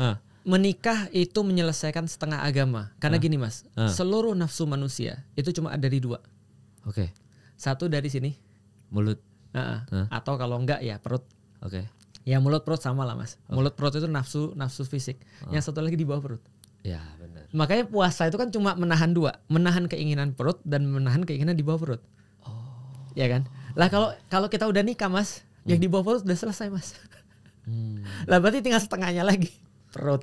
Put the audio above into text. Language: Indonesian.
Ah. menikah itu menyelesaikan setengah agama. Karena uh. gini mas, uh. seluruh nafsu manusia itu cuma ada di dua. Oke. Okay. Satu dari sini. Mulut. Uh -uh. Atau kalau enggak ya perut. Oke. Okay. Ya mulut perut sama lah mas. Okay. Mulut perut itu nafsu nafsu fisik. Uh. Yang satu lagi di bawah perut. Ya benar. Makanya puasa itu kan cuma menahan dua, menahan keinginan perut dan menahan keinginan di bawah perut. Oh. Ya kan. Lah kalau kalau kita udah nikah mas, hmm. yang di bawah perut udah selesai mas. Hmm. lah berarti tinggal setengahnya lagi perut